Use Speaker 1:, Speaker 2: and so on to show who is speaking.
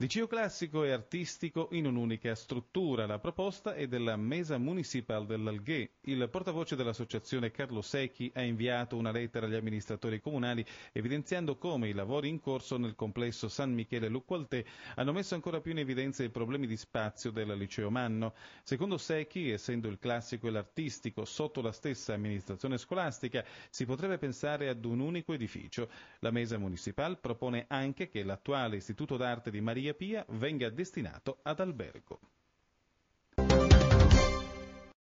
Speaker 1: Liceo classico e artistico in un'unica struttura. La proposta è della Mesa Municipal dell'Alghe. Il portavoce dell'associazione Carlo Secchi ha inviato una lettera agli amministratori comunali evidenziando come i lavori in corso nel complesso San Michele Lucqualtè hanno messo ancora più in evidenza i problemi di spazio del Liceo Manno. Secondo Secchi, essendo il classico e l'artistico sotto la stessa amministrazione scolastica, si potrebbe pensare ad un unico edificio. La Mesa Municipal propone anche che l'attuale Istituto d'Arte di Maria via Pia venga destinato ad albergo.